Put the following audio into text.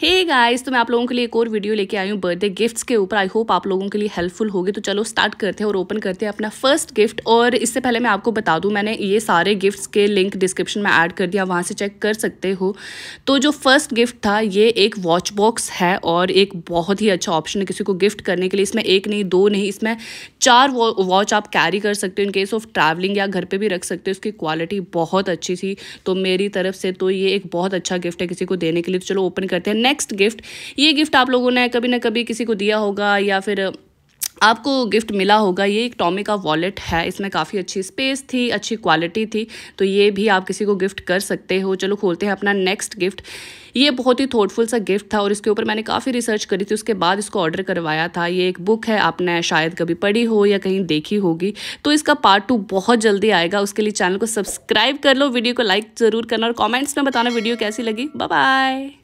हे hey guys तो मैं आप लोगों के लिए एक और वीडियो लेके आई हूँ बर्थडे गिफ्ट्स के ऊपर आई होप आप लोगों के लिए हेल्पफुल होगी तो चलो स्टार्ट करते हैं और ओपन करते हैं अपना फर्स्ट गिफ्ट और इससे पहले मैं आपको बता दूँ मैंने ये सारे गिफ्ट्स के लिंक डिस्क्रिप्शन में ऐड कर दिया वहाँ से चेक कर सकते हो तो जो फर्स्ट गिफ्ट था ये एक वॉच बॉक्स है और एक बहुत ही अच्छा ऑप्शन है किसी को गिफ्ट करने के लिए इसमें एक नहीं दो नहीं इसमें चार वॉच आप कैरी कर सकते हो इन केस ऑफ ट्रैवलिंग या घर पर भी रख सकते हो उसकी क्वालिटी बहुत अच्छी थी तो मेरी तरफ से तो ये एक बहुत अच्छा गिफ्ट है किसी को देने के लिए तो चलो ओपन करते हैं नेक्स्ट गिफ्ट ये गिफ्ट आप लोगों ने कभी ना कभी किसी को दिया होगा या फिर आपको गिफ्ट मिला होगा ये एक टॉमी का वॉलेट है इसमें काफ़ी अच्छी स्पेस थी अच्छी क्वालिटी थी तो ये भी आप किसी को गिफ्ट कर सकते हो चलो खोलते हैं अपना नेक्स्ट गिफ्ट ये बहुत ही थॉटफुल सा गिफ्ट था और इसके ऊपर मैंने काफ़ी रिसर्च करी थी उसके बाद इसको ऑर्डर करवाया था ये एक बुक है आपने शायद कभी पढ़ी हो या कहीं देखी होगी तो इसका पार्ट टू बहुत जल्दी आएगा उसके लिए चैनल को सब्सक्राइब कर लो वीडियो को लाइक ज़रूर करना और कॉमेंट्स में बताना वीडियो कैसी लगी बाय